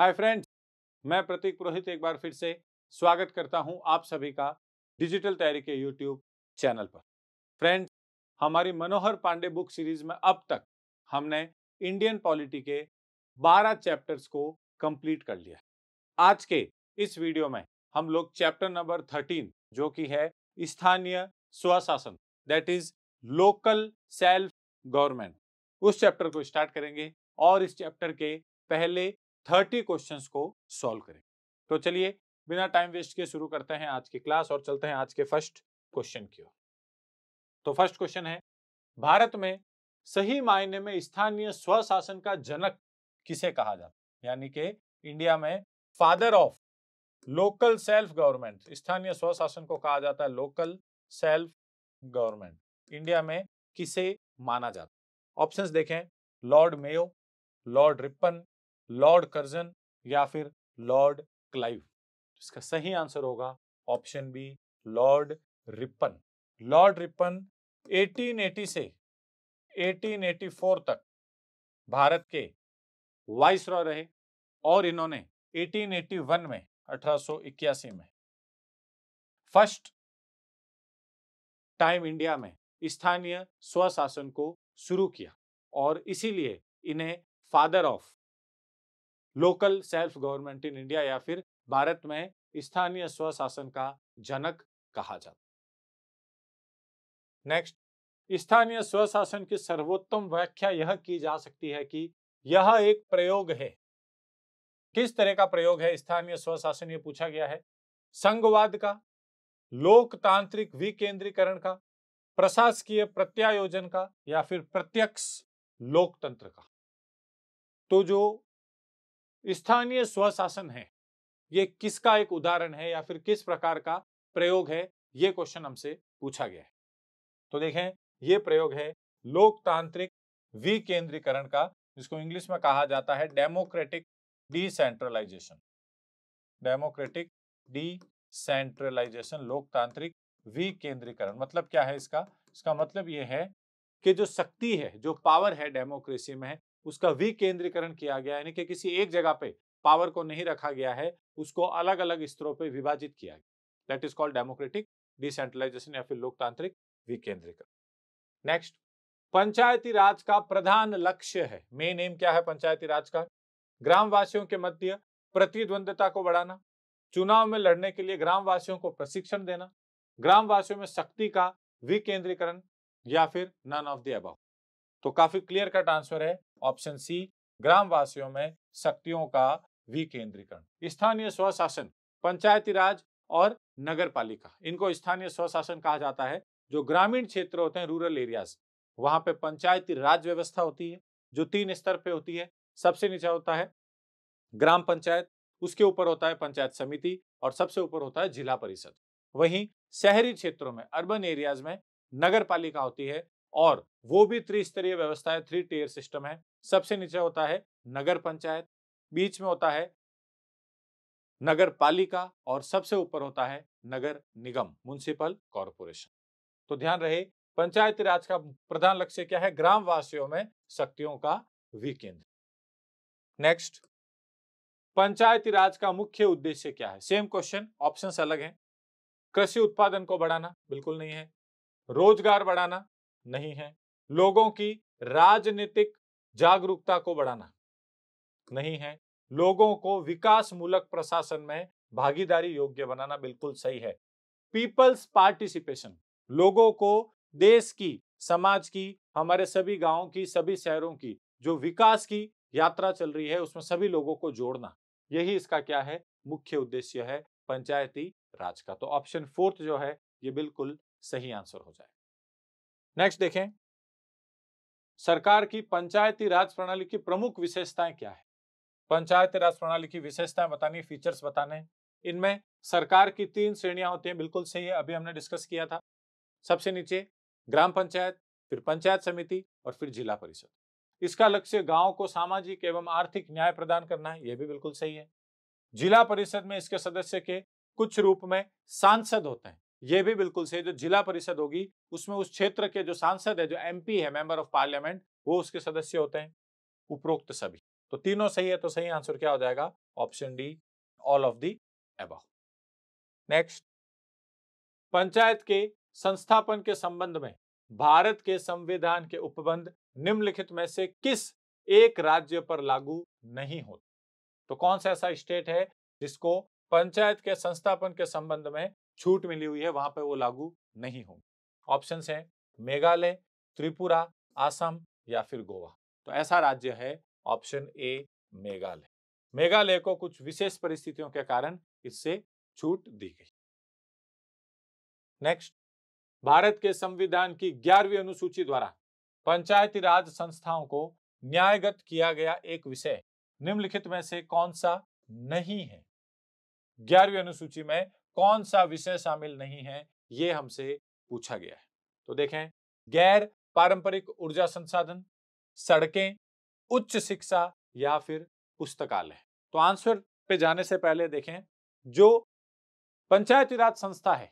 hi friends मैं प्रतीक पुरोहित एक बार फिर से स्वागत करता हूं आप सभी का डिजिटल तैयारी के यूट्यूब चैनल पर फ्रेंड्स हमारी मनोहर पांडे बुक सीरीज में अब तक हमने इंडियन पॉलिटी के 12 चैप्टर्स को कंप्लीट कर लिया आज के इस वीडियो में हम लोग चैप्टर नंबर 13 जो कि है स्थानीय स्वशासन that is local self government उस चैप्टर को स्टार्ट करेंगे और इस चैप्टर के पहले थर्टी क्वेश्चन को सॉल्व करें तो चलिए बिना टाइम वेस्ट किए शुरू करते हैं आज की क्लास और चलते हैं आज के फर्स्ट क्वेश्चन की ओर तो फर्स्ट क्वेश्चन है भारत में सही मायने में स्थानीय स्वशासन का जनक किसे कहा जाता है यानी कि इंडिया में father of local self government स्थानीय स्वशासन को कहा जाता है लोकल सेल्फ गवर्नमेंट इंडिया में किसे माना जाता है ऑप्शंस देखें Lord Mayo Lord Ripon Lord Curzon या फिर लॉर्ड क्लाइव इसका सही आंसर होगा option B Lord Ripon Lord Ripon 1880 से 1884 तक भारत के वाइस रॉय रहे और इन्होंने 1881 में अठारह में फर्स्ट टाइम इंडिया में स्थानीय स्वशासन को शुरू किया और इसीलिए इन्हें father of local self government in India या फिर भारत में स्थानीय स्वशासन का जनक कहा जाता नेक्स्ट स्थानीय स्वशासन की सर्वोत्तम व्याख्या यह की जा सकती है कि यह एक प्रयोग है किस तरह का प्रयोग है स्थानीय स्वशासन ये पूछा गया है संघवाद का लोकतांत्रिक विकेंद्रीकरण का प्रशासकीय प्रत्यायोजन का या फिर प्रत्यक्ष लोकतंत्र का तो जो स्थानीय स्वशासन है ये किसका एक उदाहरण है या फिर किस प्रकार का प्रयोग है ये क्वेश्चन हमसे पूछा गया है तो देखें ये प्रयोग है लोकतांत्रिक विकेंद्रीकरण का जिसको इंग्लिश में कहा जाता है डेमोक्रेटिक डिसेंट्रलाइजेशन डेमोक्रेटिक डिसेंट्रलाइजेशन लोकतांत्रिक विकेंद्रीकरण मतलब क्या है इसका इसका मतलब यह है कि जो शक्ति है जो पावर है डेमोक्रेसी में उसका विकेंद्रीकरण किया गया यानी कि किसी एक जगह पे पावर को नहीं रखा गया है उसको अलग अलग स्तरों पर विभाजित किया गया that is called democratic decentralisation या फिर लोकतांत्रिक विकेंद्रीकरण नेक्स्ट पंचायती राज का प्रधान लक्ष्य है मेन एम क्या है पंचायती राज का ग्रामवासियों के मध्य प्रतिद्वंदता को बढ़ाना चुनाव में लड़ने के लिए ग्रामवासियों को प्रशिक्षण देना ग्रामवासियों में शक्ति का विकेंद्रीकरण या फिर नन ऑफ द तो काफी क्लियर कट आंसर है ऑप्शन सी ग्रामवासियों में शक्तियों का विकेंद्रीकरण स्थानीय स्वशासन पंचायती राज और नगर पालिका इनको स्थानीय स्वशासन कहा जाता है जो ग्रामीण क्षेत्र होते हैं रूरल एरियाज वहां पे पंचायती राज व्यवस्था होती है जो तीन स्तर पे होती है सबसे नीचे होता है ग्राम पंचायत उसके ऊपर होता है पंचायत समिति और सबसे ऊपर होता है जिला परिषद वहीं शहरी क्षेत्रों में अर्बन एरियाज में नगर पालिका होती है और वो भी त्रिस्तरीय व्यवस्था है थ्री टीयर सिस्टम है सबसे नीचे होता है नगर पंचायत बीच में होता है नगर पालिका और सबसे ऊपर होता है नगर निगम म्यूनिसिपल कॉरपोरेशन तो ध्यान रहे पंचायत राज का प्रधान लक्ष्य क्या है ग्राम वासियों में शक्तियों का विकेंद्र नेक्स्ट पंचायती राज का मुख्य उद्देश्य क्या है सेम क्वेश्चन ऑप्शंस अलग हैं कृषि उत्पादन को बढ़ाना बिल्कुल नहीं है रोजगार बढ़ाना नहीं है लोगों की राजनीतिक जागरूकता को बढ़ाना नहीं है लोगों को विकास मूलक प्रशासन में भागीदारी योग्य बनाना बिल्कुल सही है पीपल्स पार्टिसिपेशन लोगों को देश की समाज की हमारे सभी गांव की सभी शहरों की जो विकास की यात्रा चल रही है उसमें सभी लोगों को जोड़ना यही इसका क्या है मुख्य उद्देश्य है पंचायती राज का तो ऑप्शन फोर्थ जो है ये बिल्कुल सही आंसर हो जाए नेक्स्ट देखें सरकार की पंचायती राज प्रणाली की प्रमुख विशेषताएं क्या है पंचायती राज प्रणाली की विशेषताएं बतानी फीचर्स बताने इनमें सरकार की तीन श्रेणियां होती हैं बिल्कुल सही है अभी हमने डिस्कस किया था सबसे नीचे ग्राम पंचायत फिर पंचायत समिति और फिर जिला परिषद इसका लक्ष्य गांव को सामाजिक एवं आर्थिक न्याय प्रदान करना है यह भी बिल्कुल सही है जिला परिषद में इसके सदस्य के कुछ रूप में सांसद होते हैं ये भी बिल्कुल सही जो जिला परिषद होगी उसमें उस क्षेत्र के जो सांसद है जो एमपी है मेंबर ऑफ पार्लियामेंट वो उसके सदस्य होते हैं उपरोक्त सभी तो तीनों सही है तो सही आंसर क्या हो जाएगा option D all of the above next panchayat के संस्थापन के संबंध में भारत के संविधान के उपबंध निम्नलिखित में से किस एक राज्य पर लागू नहीं होते तो कौन सा ऐसा स्टेट है जिसको पंचायत के संस्थापन के संबंध में छूट मिली हुई है वहां पर वो लागू नहीं होंगे ऑप्शन है मेघालय त्रिपुरा आसम या फिर गोवा तो ऐसा राज्य है ऑप्शन ए मेघालय मेघालय को कुछ विशेष परिस्थितियों के कारण इससे छूट दी गई नेक्स्ट भारत के संविधान की ग्यारहवीं अनुसूची द्वारा पंचायती राज संस्थाओं को न्यायगत किया गया एक विषय निम्नलिखित में से कौन सा नहीं है ग्यारहवीं अनुसूची में कौन सा विषय शामिल नहीं है ये हमसे पूछा गया है तो देखें गैर पारंपरिक ऊर्जा संसाधन सड़कें उच्च शिक्षा या फिर पुस्तकालय तो आंसर पे जाने से पहले देखें जो पंचायती राज संस्था है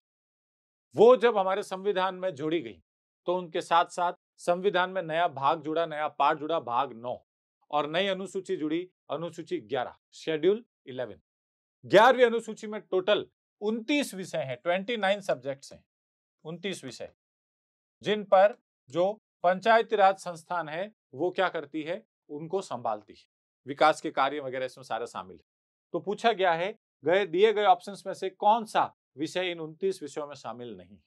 वो जब हमारे संविधान में जोड़ी गई तो उनके साथ साथ संविधान में नया भाग जुड़ा नया पार्ट जुड़ा भाग नौ और नई अनुसूची जुड़ी अनुसूची ग्यारह शेड्यूल इलेवन ग्यारहवीं अनुसूची में टोटल उनतीस विषय हैं ट्वेंटी नाइन सब्जेक्ट्स हैं उनतीस विषय जिन पर जो पंचायती राज संस्थान है वो क्या करती है उनको संभालती है विकास के कार्य वगैरह इसमें सारे शामिल है तो पूछा गया है गए दिए गए ऑप्शन में से कौन सा विषय इन उनतीस विषयों में शामिल नहीं है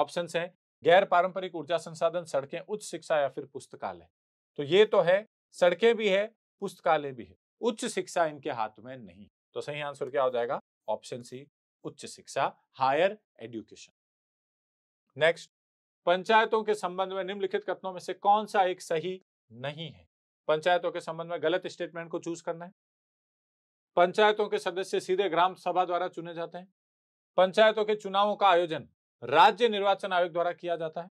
ऑप्शन है गैर पारंपरिक ऊर्जा संसाधन सड़कें उच्च शिक्षा या फिर पुस्तकालय तो ये तो है सड़कें भी है पुस्तकालय भी है उच्च शिक्षा इनके हाथ में नहीं तो सही आंसर क्या हो जाएगा ऑप्शन सी उच्च शिक्षा हायर एजुकेशन नेक्स्ट पंचायतों के संबंध में निम्नलिखित कथनों में से कौन सा एक सही नहीं है पंचायतों के संबंध में गलत स्टेटमेंट को चूज करना है पंचायतों के सदस्य सीधे ग्राम सभा द्वारा चुने जाते हैं पंचायतों के चुनावों का आयोजन राज्य निर्वाचन आयोग द्वारा किया जाता है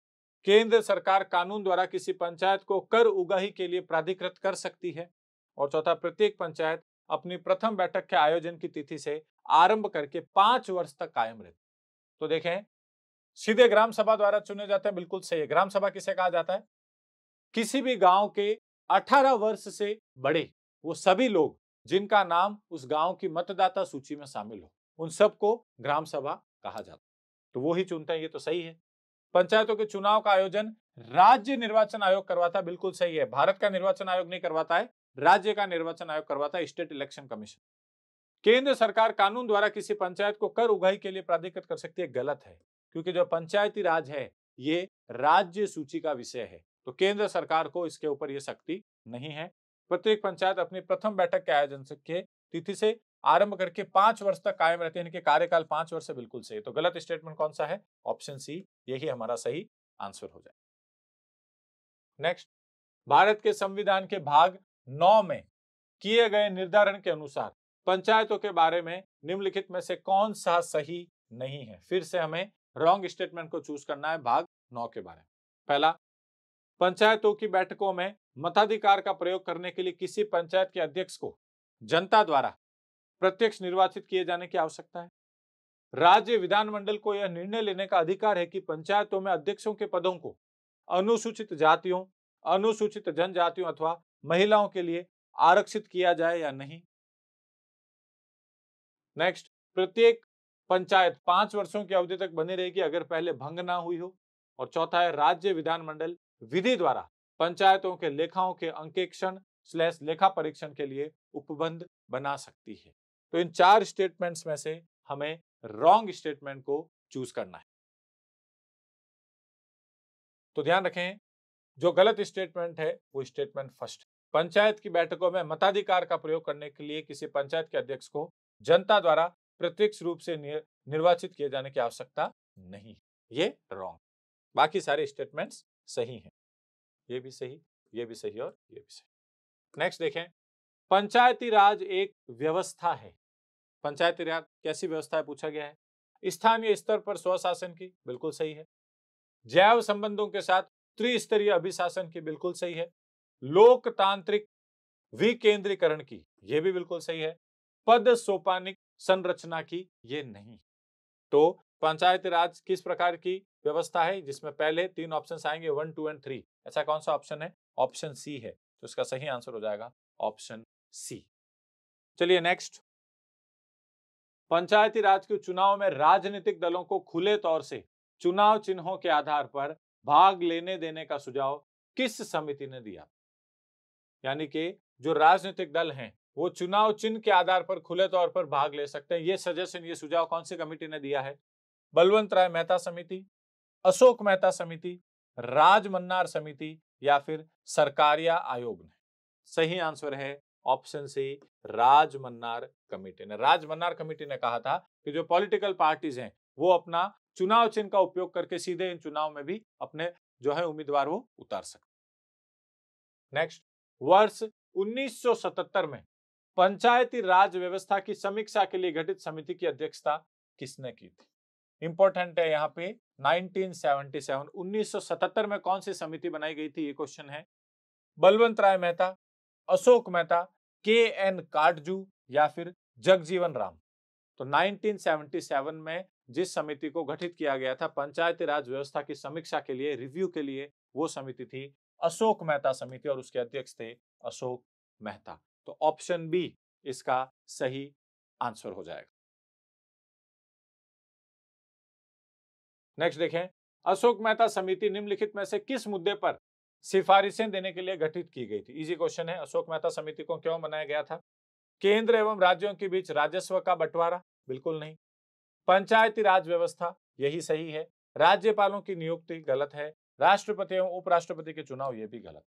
केंद्र सरकार कानून द्वारा किसी पंचायत को कर उगाही के लिए प्राधिकृत कर सकती है और चौथा प्रत्येक पंचायत अपनी प्रथम बैठक के आयोजन की तिथि से आरंभ करके पांच वर्ष तक कायम रहती तो देखें सीधे ग्राम सभा द्वारा चुने जाते हैं बिल्कुल सही है ग्राम सभा किसे कहा जाता है किसी भी गांव के 18 वर्ष से बड़े वो सभी लोग जिनका नाम उस गांव की मतदाता सूची में शामिल हो उन सबको ग्राम सभा कहा जाता है तो वो ही चुनते हैं ये तो सही है पंचायतों के चुनाव का आयोजन राज्य निर्वाचन आयोग करवाता है बिल्कुल सही है भारत का निर्वाचन आयोग नहीं करवाता है राज्य का निर्वाचन आयोग करवाता है स्टेट इलेक्शन कमीशन केंद्र सरकार कानून द्वारा किसी पंचायत को कर उगाही के लिए प्राधिकृत कर सकती है गलत है क्योंकि जो पंचायती राज है ये राज्य सूची का विषय है तो केंद्र सरकार को इसके ऊपर ये शक्ति नहीं है प्रत्येक पंचायत अपनी प्रथम बैठक के आयोजन के तिथि से आरंभ करके पांच वर्ष तक कायम रहते हैं इनके कार्यकाल पांच वर्ष से बिल्कुल सही तो गलत स्टेटमेंट कौन सा है ऑप्शन सी यही हमारा सही आंसर हो जाए नेक्स्ट भारत के संविधान के भाग नौ में किए गए निर्धारण के अनुसार पंचायतों के बारे में निम्नलिखित में से कौन सा सही नहीं है फिर से हमें रॉन्ग स्टेटमेंट को चूज करना है भाग नौ के बारे में पहला पंचायतों की बैठकों में मताधिकार का प्रयोग करने के लिए किसी पंचायत के अध्यक्ष को जनता द्वारा प्रत्यक्ष निर्वाचित किए जाने की आवश्यकता है राज्य विधानमंडल को यह निर्णय लेने का अधिकार है कि पंचायतों में अध्यक्षों के पदों को अनुसूचित जातियों अनुसूचित जनजातियों अथवा महिलाओं के लिए आरक्षित किया जाए या नहीं नेक्स्ट प्रत्येक पंचायत पांच वर्षों की अवधि तक बनी रहेगी अगर पहले भंग ना हुई हो और चौथा है राज्य विधानमंडल विधि द्वारा पंचायतों के लेखाओं के अंकेक्षण स्लैश लेखा परीक्षण के लिए उपबंध बना सकती है तो इन चार स्टेटमेंट्स में से हमें रॉन्ग स्टेटमेंट को चूज करना है तो ध्यान रखें जो गलत स्टेटमेंट है वो स्टेटमेंट फर्स्ट पंचायत की बैठकों में मताधिकार का प्रयोग करने के लिए किसी पंचायत के अध्यक्ष को जनता द्वारा प्रत्यक्ष रूप से निर्वाचित किए जाने की आवश्यकता नहीं ये रॉन्ग बाकी सारे स्टेटमेंट्स सही हैं ये भी सही ये भी सही और ये भी सही नेक्स्ट देखें पंचायती राज एक व्यवस्था है पंचायती राज कैसी व्यवस्था है पूछा गया है स्थानीय स्तर पर स्वशासन की बिल्कुल सही है जैव संबंधों के साथ त्रिस्तरीय अभिशासन की बिल्कुल सही है लोकतांत्रिक विकेंद्रीकरण की यह भी बिल्कुल सही है पद सोपानिक संरचना की ये नहीं तो पंचायती राज किस प्रकार की व्यवस्था है जिसमें पहले तीन ऑप्शन आएंगे वन टू एंड थ्री ऐसा कौन सा ऑप्शन है ऑप्शन सी है तो इसका सही आंसर हो जाएगा ऑप्शन सी चलिए नेक्स्ट पंचायती राज के चुनाव में राजनीतिक दलों को खुले तौर से चुनाव चिन्हों के आधार पर भाग लेने देने का सुझाव किस समिति ने दिया यानी कि जो राजनीतिक दल हैं वो चुनाव चिन्ह के आधार पर खुले तौर पर भाग ले सकते हैं ये सजेशन ये सुझाव कौन सी कमेटी ने दिया है बलवंत राय मेहता समिति अशोक मेहता समिति राजमन्नार समिति या फिर सरकारिया आयोग ने सही आंसर है ऑप्शन सी राजमन्नार कमेटी ने राजमन्नार कमेटी ने कहा था कि जो पॉलिटिकल पार्टीज हैं वो अपना चुनाव चिन्ह का उपयोग करके सीधे इन चुनाव में भी अपने जो है उम्मीदवार वो उतार सकते नेक्स्ट वर्ष 1977 में पंचायती राज व्यवस्था की समीक्षा के लिए गठित समिति की अध्यक्षता किसने की थी इंपॉर्टेंट है यहाँ पे 1977 1977 में कौन सी समिति बनाई गई थी ये क्वेश्चन है बलवंत राय मेहता अशोक मेहता के एन काटजू या फिर जगजीवन राम तो 1977 में जिस समिति को गठित किया गया था पंचायती राज व्यवस्था की समीक्षा के लिए रिव्यू के लिए वो समिति थी अशोक मेहता समिति और उसके अध्यक्ष थे अशोक मेहता तो ऑप्शन बी इसका सही आंसर हो जाएगा नेक्स्ट देखें अशोक मेहता समिति निम्नलिखित में से किस मुद्दे पर सिफारिशें देने के लिए गठित की गई थी इजी क्वेश्चन है अशोक मेहता समिति को क्यों बनाया गया था केंद्र एवं राज्यों के बीच राजस्व का बंटवारा बिल्कुल नहीं पंचायती राज व्यवस्था यही सही है राज्यपालों की नियुक्ति गलत है राष्ट्रपति एवं उपराष्ट्रपति के चुनाव ये भी गलत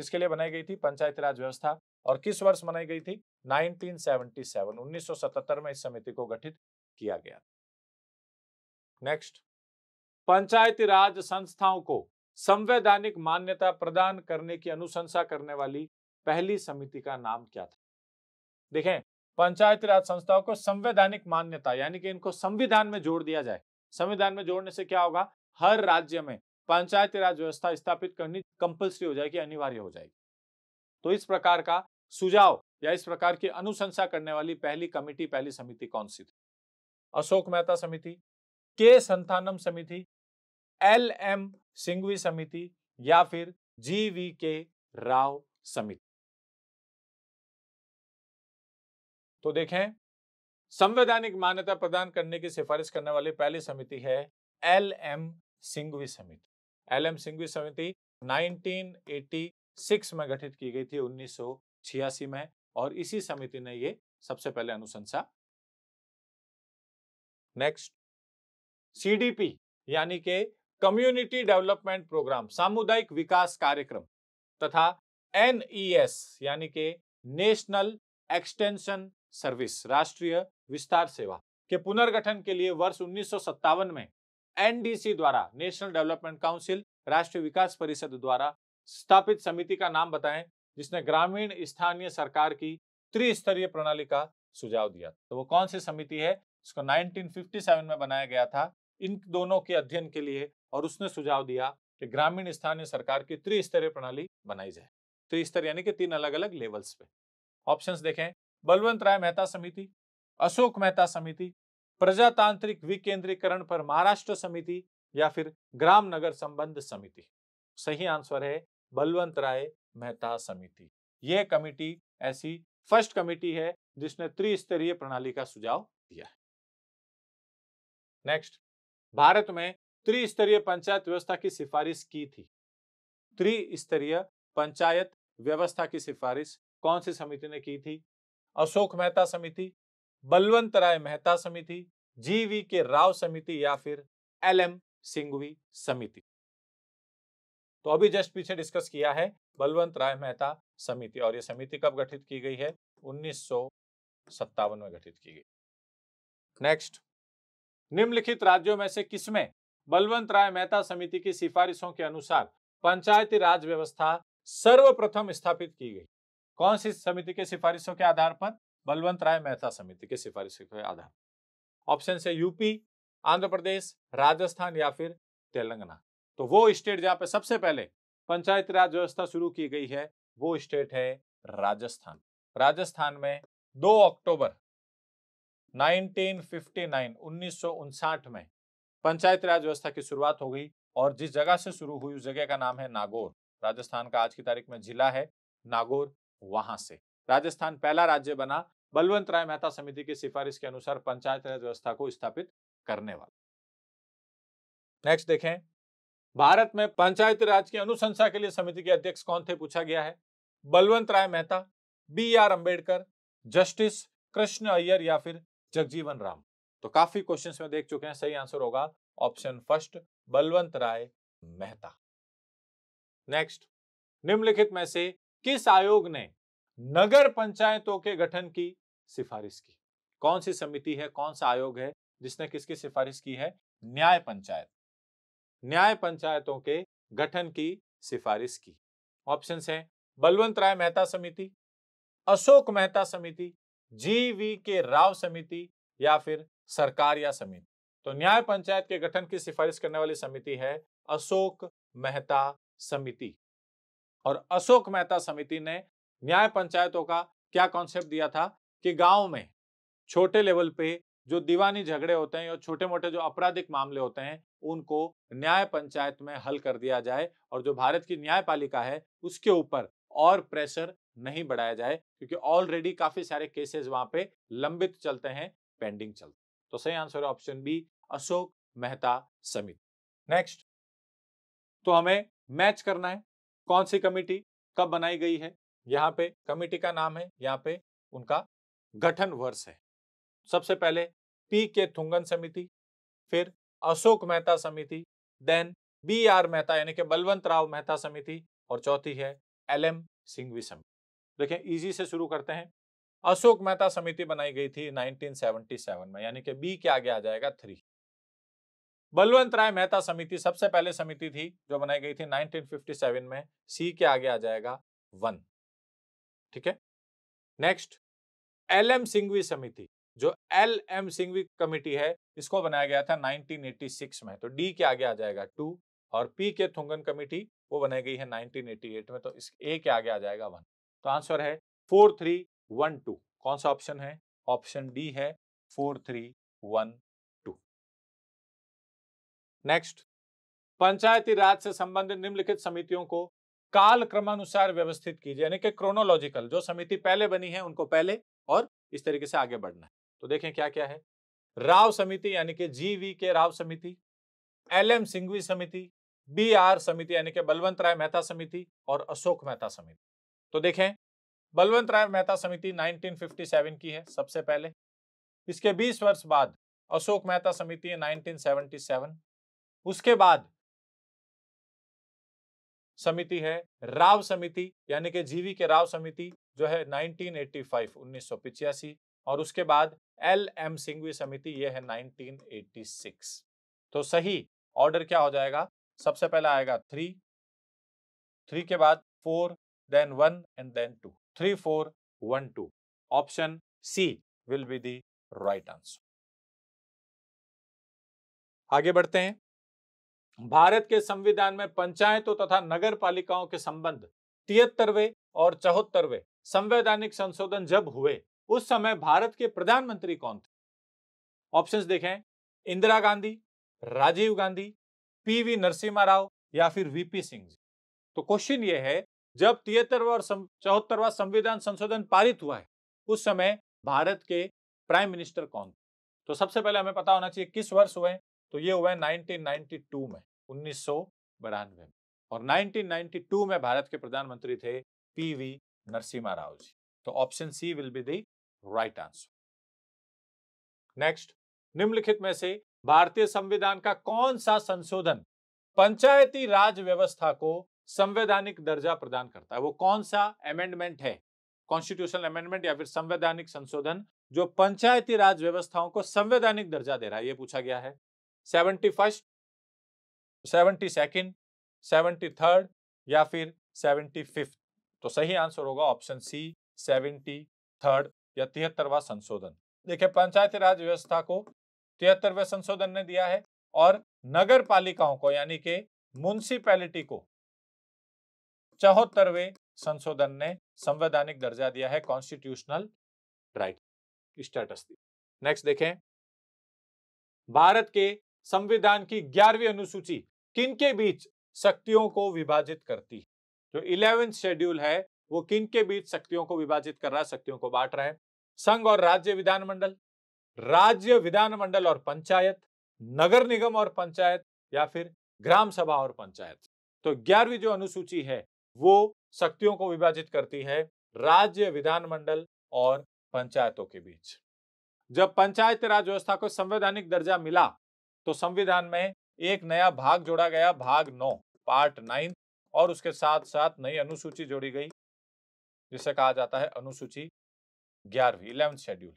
किसके लिए बनाई गई थी पंचायत राज व्यवस्था और किस वर्ष बनाई गई थी 1977 1977 में इस समिति को गठित किया गया नेक्स्ट पंचायती राज संस्थाओं को संवैधानिक मान्यता प्रदान करने की अनुशंसा करने वाली पहली समिति का नाम क्या था देखें पंचायती राज संस्थाओं को संवैधानिक मान्यता यानी कि इनको संविधान में जोड़ दिया जाए संविधान में जोड़ने से क्या होगा हर राज्य में पंचायती राज व्यवस्था स्थापित करनी कंपल्सरी हो जाएगी अनिवार्य हो जाएगी तो इस प्रकार का सुझाव या इस प्रकार की अनुशंसा करने वाली पहली कमेटी पहली समिति कौन सी थी अशोक मेहता समिति के संथानम समिति एल एम सिंघवी समिति या फिर जी वी के राव समिति तो देखें संवैधानिक मान्यता प्रदान करने की सिफारिश करने वाली पहली समिति है एल एम सिंघवी समिति एल एम सिंघवी समिति 1986 में गठित की गई थी 1986 में और इसी समिति ने ये सबसे पहले अनुशंसा नेक्स्ट सीडीपी यानी के कम्युनिटी डेवलपमेंट प्रोग्राम सामुदायिक विकास कार्यक्रम तथा एनईएस e यानी के नेशनल एक्सटेंशन सर्विस राष्ट्रीय विस्तार सेवा के पुनर्गठन के लिए वर्ष उन्नीस में एनडीसी द्वारा नेशनल डेवलपमेंट काउंसिल राष्ट्रीय विकास परिषद द्वारा स्थापित समिति का नाम बताएं जिसने ग्रामीण स्थानीय सरकार की त्रिस्तरीय प्रणाली का सुझाव दिया तो वो कौन सी समिति है इसको 1957 में बनाया गया था इन दोनों के अध्ययन के लिए और उसने सुझाव दिया कि ग्रामीण स्थानीय सरकार की त्रिस्तरीय प्रणाली बनाई जाए त्रिस्तर यानी कि तीन अलग अलग लेवल्स पे ऑप्शंस देखें बलवंत राय मेहता समिति अशोक मेहता समिति प्रजातांत्रिक विकेंद्रीकरण पर महाराष्ट्र समिति या फिर ग्राम नगर संबंध समिति सही आंसर है बलवंत राय मेहता समिति यह कमिटी ऐसी फर्स्ट कमिटी है जिसने त्रिस्तरीय प्रणाली का सुझाव दिया है नेक्स्ट भारत में त्रिस्तरीय पंचायत व्यवस्था की सिफारिश की थी त्रिस्तरीय पंचायत व्यवस्था की सिफारिश कौन सी समिति ने की थी अशोक मेहता समिति बलवंत राय मेहता समिति जीवी के राव समिति या फिर एल एम सिंघवी समिति तो अभी जस्ट पीछे डिस्कस किया है बलवंत राय मेहता समिति और यह समिति कब गठित की गई है उन्नीस में गठित की गई नेक्स्ट निम्नलिखित राज्यों में से किसमें बलवंत राय मेहता समिति की सिफारिशों के अनुसार पंचायती राज व्यवस्था सर्वप्रथम स्थापित की गई कौन सी समिति के सिफारिशों के आधार पर बलवंत राय मेहता समिति के सिफारिशों के आधार ऑप्शन से यूपी आंध्र प्रदेश राजस्थान या फिर तेलंगाना तो वो स्टेट जहाँ पे सबसे पहले पंचायत राज व्यवस्था शुरू की गई है वो स्टेट है राजस्थान राजस्थान में 2 अक्टूबर 1959 1959 में पंचायत राज व्यवस्था की शुरुआत हो गई और जिस जगह से शुरू हुई उस जगह का नाम है नागौर राजस्थान का आज की तारीख में जिला है नागौर वहां से राजस्थान पहला राज्य बना बलवंत राय मेहता समिति की सिफारिश के अनुसार पंचायत राज व्यवस्था को स्थापित करने वाला नेक्स्ट देखें भारत में पंचायत राज की अनुशंसा के लिए समिति के अध्यक्ष कौन थे पूछा गया है Balwant Rai Mehta B R Ambedkar justice Krishna Iyer या फिर जगजीवन राम तो काफी क्वेश्चंस में देख चुके हैं सही आंसर होगा option first Balwant Rai Mehta next निम्नलिखित में से किस आयोग ने नगर पंचायतों के गठन की सिफारिश की कौन सी समिति है कौन सा आयोग है जिसने किसकी सिफारिश की है न्याय पंचायत न्याय पंचायतों के गठन की सिफारिश की ऑप्शन है बलवंत राय मेहता समिति अशोक मेहता समिति जी वी के राव समिति या फिर सरकार या समिति तो न्याय पंचायत के गठन की सिफारिश करने वाली समिति है अशोक मेहता समिति और अशोक मेहता समिति ने न्याय पंचायतों का क्या कॉन्सेप्ट दिया था कि गांव में छोटे लेवल पे जो दीवानी झगड़े होते हैं या छोटे मोटे जो आपराधिक मामले होते हैं उनको न्याय पंचायत में हल कर दिया जाए और जो भारत की न्यायपालिका है उसके ऊपर और प्रेशर नहीं बढ़ाया जाए क्योंकि ऑलरेडी काफी सारे केसेस वहां पे लंबित चलते हैं पेंडिंग चलते तो सही आंसर है ऑप्शन बी अशोक मेहता समिति नेक्स्ट तो हमें मैच करना है कौन सी कमेटी कब बनाई गई है यहाँ पे कमेटी का नाम है यहाँ पे उनका गठन वर्ष है सबसे पहले पी के थुंगन समिति फिर अशोक मेहता समिति देन बी आर मेहता यानी कि बलवंत राव मेहता समिति और चौथी है एल एम सिंघवी समिति देखिए इजी से शुरू करते हैं अशोक मेहता समिति बनाई गई थी 1977 में यानी कि बी के आगे आ जाएगा थ्री बलवंत राय मेहता समिति सबसे पहले समिति थी जो बनाई गई थी 1957 में सी के आगे आ जाएगा वन ठीक है नेक्स्ट एल एम सिंघवी समिति जो एल एम सिंघवी कमेटी है इसको बनाया गया था 1986 में तो डी के आगे आ जाएगा टू और पी के थुंगन कमेटी वो बनाई गई है 1988 में तो इस ए के आगे आ जाएगा वन तो आंसर है फोर थ्री वन टू कौन सा ऑप्शन है ऑप्शन डी है four three one two next Panchayati Raj से संबंधित निम्नलिखित समितियों को काल क्रमानुसार व्यवस्थित कीजिए यानी कि क्रोनोलॉजिकल जो समिति पहले बनी है उनको पहले और इस तरीके से आगे बढ़ना है तो देखें क्या क्या है राव समिति यानी कि जीवी के राव समिति एल एम सिंघवी समिति बी आर समिति यानी कि बलवंत राय मेहता समिति और अशोक मेहता समिति तो देखें बलवंत राय मेहता समिति 1957 की है सबसे पहले इसके 20 वर्ष बाद अशोक मेहता समिति है 1977 उसके बाद समिति है राव समिति यानी कि जीवी के राव समिति जो है 1985 1985 और उसके बाद एल एम सिंघवी समिति ये है 1986 तो सही ऑर्डर क्या हो जाएगा सबसे पहले आएगा थ्री थ्री के बाद four then one and then two three four one two option C will be the right answer आगे बढ़ते हैं भारत के संविधान में पंचायतों तथा नगर पालिकाओं के संबंध तिहत्तरवे और चौहत्तरवे संवैधानिक संशोधन जब हुए उस समय भारत के प्रधानमंत्री कौन थे ऑप्शंस देखें इंदिरा गांधी राजीव गांधी पीवी नरसिम्हा राव या फिर वीपी सिंह जी तो क्वेश्चन ये है जब तिहत्तरवा और चौहत्तरवा संविधान संशोधन पारित हुआ है उस समय भारत के प्राइम मिनिस्टर कौन थे तो सबसे पहले हमें पता होना चाहिए किस वर्ष हुए तो ये हुए 1992 में उन्नीस में और 1992 में भारत के प्रधानमंत्री थे पीवी नरसिम्हा राव जी तो option C will be the right answer next निम्नलिखित में से भारतीय संविधान का कौन सा संशोधन पंचायती राज व्यवस्था को संवैधानिक दर्जा प्रदान करता है वो कौन सा अमेंडमेंट है कॉन्स्टिट्यूशनल अमेंडमेंट या फिर संवैधानिक संशोधन जो पंचायती राज व्यवस्थाओं को संवैधानिक दर्जा दे रहा है ये पूछा गया है seventy first seventy second seventy third या फिर सेवेंटी फिफ्थ तो सही आंसर होगा ऑप्शन सी सेवेंटी थर्ड या तिहत्तरवा संशोधन देखिए पंचायती राज व्यवस्था को तिहत्तरवे संशोधन ने दिया है और नगर पालिकाओं को यानी के म्यूनसिपैलिटी को चौहत्तरवे संशोधन ने संवैधानिक दर्जा दिया है कॉन्स्टिट्यूशनल राइट स्टेटस नेक्स्ट देखें भारत के संविधान की ग्यारहवीं अनुसूची किनके बीच शक्तियों को विभाजित करती है जो इलेवेंथ शेड्यूल है वो किनके बीच शक्तियों को विभाजित कर रहा है शक्तियों को बांट रहा है संघ और राज्य विधानमंडल राज्य विधानमंडल और पंचायत नगर निगम और पंचायत या फिर ग्राम सभा और पंचायत तो ग्यारहवीं जो अनुसूची है वो शक्तियों को विभाजित करती है राज्य विधानमंडल और पंचायतों के बीच जब पंचायत राज व्यवस्था को संवैधानिक दर्जा मिला तो संविधान में एक नया भाग जोड़ा गया भाग नौ पार्ट नाइन और उसके साथ साथ नई अनुसूची जोड़ी गई जिसे कहा जाता है अनुसूची ग्यारहवीं इलेवेंथ शेड्यूल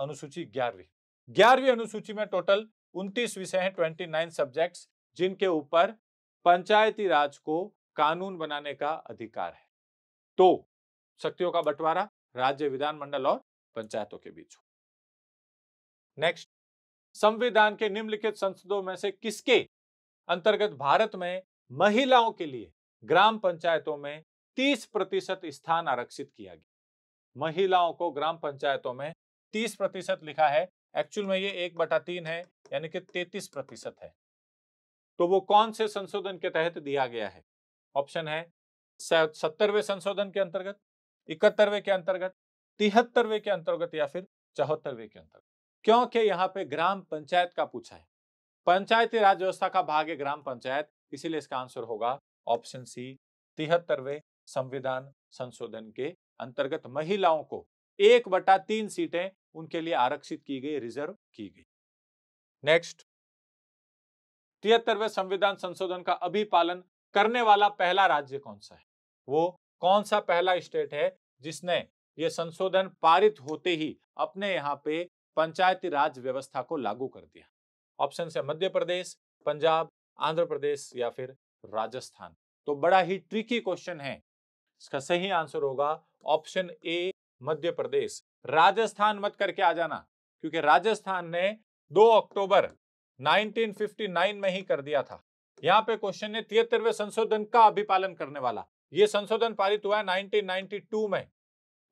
अनुसूची ग्यारहवीं ग्यारहवीं अनुसूची में टोटल उनतीस विषय हैं ट्वेंटी नाइन सब्जेक्ट्स जिनके ऊपर पंचायती राज को कानून बनाने का अधिकार है तो शक्तियों का बंटवारा राज्य विधानमंडल और पंचायतों के बीच हो नेक्स्ट संविधान के निम्नलिखित संसदों में से किसके अंतर्गत भारत में महिलाओं के लिए ग्राम पंचायतों में 30 प्रतिशत स्थान आरक्षित किया गया महिलाओं को ग्राम पंचायतों में 30 प्रतिशत लिखा है एक्चुअल में ये एक बटा तीन है यानी कि 33 प्रतिशत है तो वो कौन से संशोधन के तहत दिया गया है ऑप्शन है सत्तरवे संशोधन के अंतर्गत इकहत्तरवे के अंतर्गत तिहत्तरवे के अंतर्गत या फिर चौहत्तरवे के अंतर्गत क्योंकि यहाँ पे ग्राम पंचायत का पूछा है पंचायती राज व्यवस्था का भाग है ग्राम पंचायत इसीलिए इसका आंसर होगा ऑप्शन सी तिहत्तरवे संविधान संशोधन के अंतर्गत महिलाओं को एक बटा तीन सीटें उनके लिए आरक्षित की गई रिजर्व की गई नेक्स्ट तिहत्तरवे संविधान संशोधन का अभी पालन करने वाला पहला राज्य कौन सा है वो कौन सा पहला स्टेट है जिसने ये संशोधन पारित होते ही अपने यहाँ पे पंचायती राज व्यवस्था को लागू कर दिया ऑप्शन है मध्य प्रदेश पंजाब आंध्र प्रदेश या फिर राजस्थान तो बड़ा ही ट्रिकी क्वेश्चन है इसका सही आंसर होगा ऑप्शन ए मध्य प्रदेश राजस्थान मत करके आ जाना क्योंकि राजस्थान ने 2 अक्टूबर 1959 में ही कर दिया था यहाँ पे क्वेश्चन है तिहत्तरवे संशोधन का अभिपालन करने वाला ये संशोधन पारित हुआ है 1992 में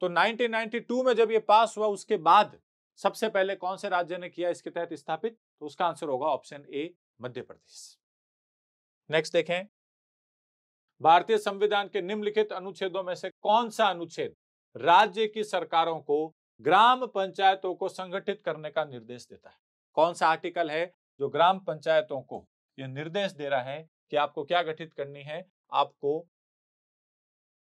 तो 1992 में जब ये पास हुआ उसके बाद सबसे पहले कौन से राज्य ने किया इसके तहत स्थापित तो उसका आंसर होगा option A Madhya Pradesh next देखें भारतीय संविधान के निम्नलिखित अनुच्छेदों में से कौन सा अनुच्छेद राज्य की सरकारों को ग्राम पंचायतों को संगठित करने का निर्देश देता है कौन सा आर्टिकल है जो ग्राम पंचायतों को यह निर्देश दे रहा है कि आपको क्या गठित करनी है आपको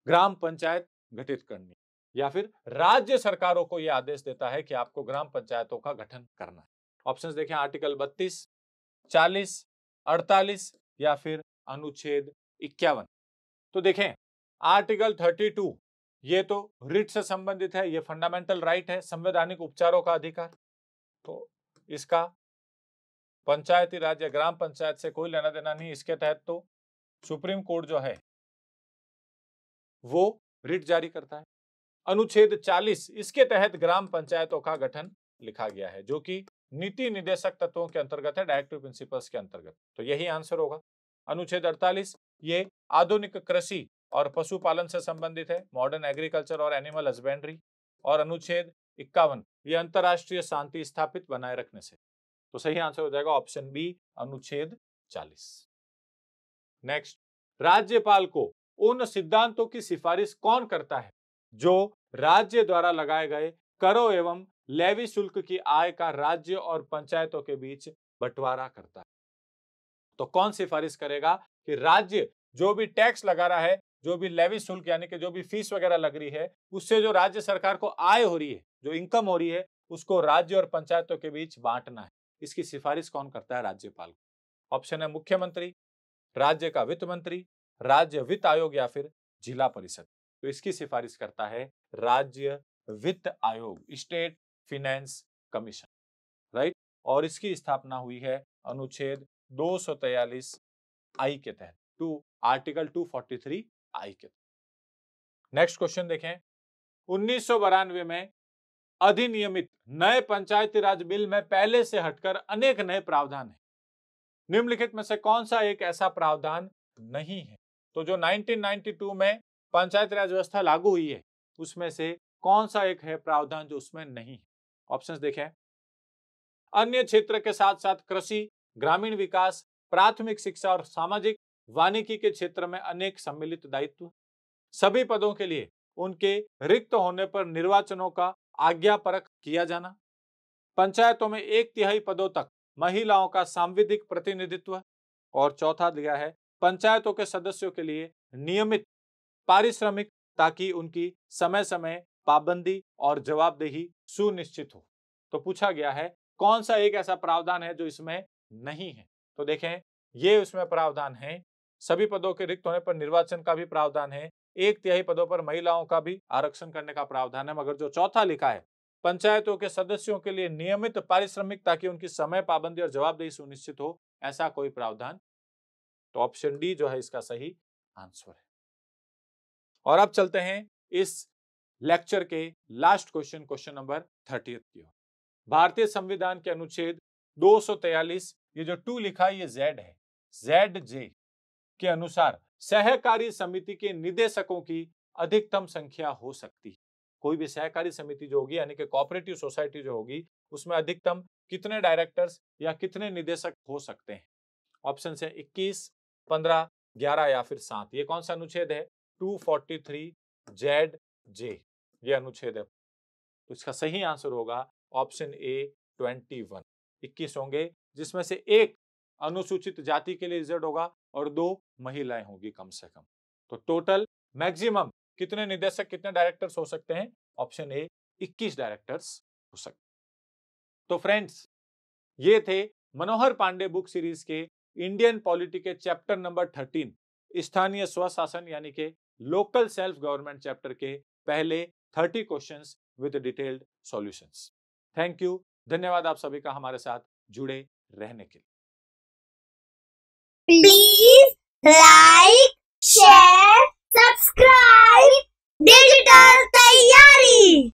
ग्राम पंचायत गठित करनी या फिर राज्य सरकारों को यह आदेश देता है कि आपको ग्राम पंचायतों का गठन करना है ऑप्शंस देखें आर्टिकल 32, 40, 48 या फिर अनुच्छेद इक्यावन तो देखें आर्टिकल 32 ये तो रिट से संबंधित है ये फंडामेंटल राइट है संवैधानिक उपचारों का अधिकार तो इसका पंचायती राज या ग्राम पंचायत से कोई लेना देना नहीं इसके तहत तो सुप्रीम कोर्ट जो है वो रिट जारी करता है अनुच्छेद 40 इसके तहत ग्राम पंचायतों का गठन लिखा गया है जो कि नीति निदेशक तत्वों के अंतर्गत है डायरेक्टिव प्रिंसिपल्स के अंतर्गत तो यही आंसर होगा अनुच्छेद 48 ये आधुनिक कृषि और पशुपालन से संबंधित है मॉडर्न एग्रीकल्चर और एनिमल हस्बेंड्री और अनुच्छेद इक्यावन ये अंतर्राष्ट्रीय शांति स्थापित बनाए रखने से तो सही आंसर हो जाएगा ऑप्शन बी अनुच्छेद चालीस नेक्स्ट राज्यपाल को उन सिद्धांतों की सिफारिश कौन करता है जो राज्य द्वारा लगाए गए करो एवं लेवी शुल्क की आय का राज्य और पंचायतों के बीच बंटवारा करता है तो कौन सिफारिश करेगा कि राज्य जो भी टैक्स लगा रहा है जो भी लेवी शुल्क यानी कि जो भी फीस वगैरह लग रही है उससे जो राज्य सरकार को आय हो रही है जो इनकम हो रही है उसको राज्य और पंचायतों के बीच बांटना है इसकी सिफारिश कौन करता है राज्यपाल ऑप्शन है मुख्यमंत्री राज्य का वित्त मंत्री राज्य वित्त आयोग या फिर जिला परिषद तो इसकी सिफारिश करता है राज्य वित्त आयोग स्टेट फिनेंस कमीशन राइट और इसकी स्थापना हुई है अनुच्छेद दो आई के तहत टू आर्टिकल 243 आई के तहत नेक्स्ट क्वेश्चन देखें उन्नीस में अधिनियमित नए पंचायती राज बिल में पहले से हटकर अनेक नए प्रावधान हैं निम्नलिखित में से कौन सा एक ऐसा प्रावधान नहीं है तो जो 1992 में पंचायत राज व्यवस्था लागू हुई है उसमें से कौन सा एक है प्रावधान जो उसमें नहीं है ऑप्शन देखें अन्य क्षेत्र के साथ साथ कृषि ग्रामीण विकास प्राथमिक शिक्षा और सामाजिक वानिकी के क्षेत्र में अनेक सम्मिलित दायित्व सभी पदों के लिए उनके रिक्त होने पर निर्वाचनों का आज्ञा परक किया जाना पंचायतों में एक तिहाई पदों तक महिलाओं का सांविधिक प्रतिनिधित्व और चौथा दिया है पंचायतों के सदस्यों के लिए नियमित पारिश्रमिक ताकि उनकी समय समय पाबंदी और जवाबदेही सुनिश्चित हो तो पूछा गया है कौन सा एक ऐसा प्रावधान है जो इसमें नहीं है तो देखें ये उसमें प्रावधान है सभी पदों के रिक्त होने पर निर्वाचन का भी प्रावधान है एक तिहाई पदों पर महिलाओं का भी आरक्षण करने का प्रावधान है मगर जो चौथा लिखा है पंचायतों के सदस्यों के लिए नियमित पारिश्रमिक ताकि उनकी समय पाबंदी और जवाबदेही सुनिश्चित हो ऐसा कोई प्रावधान तो ऑप्शन डी जो है इसका सही आंसर है और अब चलते हैं इस लेक्चर के last question question number thirty की ओर भारतीय संविधान के अनुच्छेद 243 ये जो टू लिखा है ये जेड है जेड जे के अनुसार सहकारी समिति के निदेशकों की अधिकतम संख्या हो सकती है कोई भी सहकारी समिति जो होगी यानी कि कॉपरेटिव सोसाइटी जो होगी उसमें अधिकतम कितने डायरेक्टर्स या कितने निदेशक हो सकते हैं ऑप्शन है इक्कीस पंद्रह ग्यारह या फिर सात ये कौन सा अनुच्छेद है 243 जेड जे ये अनुच्छेद है तो इसका सही आंसर होगा ऑप्शन ए 21 21 होंगे जिसमें से एक अनुसूचित जाति के लिए रिजर्व होगा और दो महिलाएं होगी कम से कम तो टोटल मैक्सिमम कितने निदेशक कितने डायरेक्टर्स हो सकते हैं ऑप्शन ए 21 डायरेक्टर्स हो सकते तो फ्रेंड्स ये थे मनोहर पांडे बुक सीरीज के इंडियन पॉलिटी के चैप्टर नंबर 13 स्थानीय स्वशासन यानी के लोकल सेल्फ गवर्नमेंट चैप्टर के पहले thirty question with detailed solution thank you धन्यवाद आप सभी का हमारे साथ जुड़े रहने के लिए please like share subscribe digital तैयारी